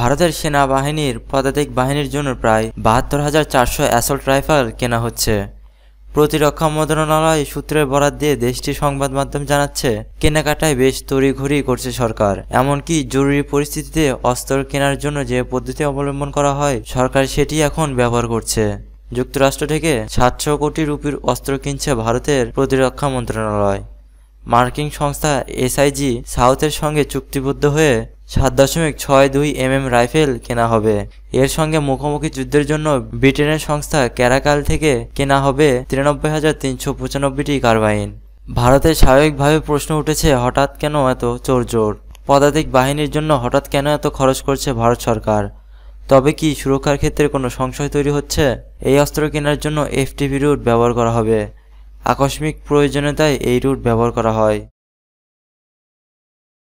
ভারতের সেনাবাহিনীর পদাতিক বাহিনীর জন্য প্রায় বাহাত্তর হাজার চারশো অ্যাসল্ট রাইফেল কেনা হচ্ছে প্রতিরক্ষা মন্ত্রণালয় সূত্রের বরাত দিয়ে দেশটির সংবাদ মাধ্যম জানাচ্ছে কেনাকাটায় বেশ তড়িঘড়ি করছে সরকার এমনকি জরুরি পরিস্থিতিতে অস্ত্র কেনার জন্য যে পদ্ধতি অবলম্বন করা হয় সরকার সেটি এখন ব্যবহার করছে যুক্তরাষ্ট্র থেকে সাতশো কোটি রুপির অস্ত্র কিনছে ভারতের প্রতিরক্ষা মন্ত্রণালয় মার্কিন সংস্থা এসআইজি সাউথের সঙ্গে চুক্তিবদ্ধ হয়ে সাত দশমিক ছয় দুই এমএম রাইফেল কেনা হবে এর সঙ্গে মুখোমুখি যুদ্ধের জন্য ব্রিটেনের সংস্থা ক্যারাকাল থেকে কেনা হবে তিরানব্বই হাজার তিনশো পঁচানব্বইটি কার্বাইন ভারতে স্বাভাবিকভাবে প্রশ্ন উঠেছে হঠাৎ কেন এত চোরজোর পদাতিক বাহিনীর জন্য হঠাৎ কেন এত খরচ করছে ভারত সরকার তবে কি সুরক্ষার ক্ষেত্রে কোনো সংশয় তৈরি হচ্ছে এই অস্ত্র কেনার জন্য এফটিভি রুট ব্যবহার করা হবে আকস্মিক প্রয়োজনীয়তায় এই রুট ব্যবহার করা হয়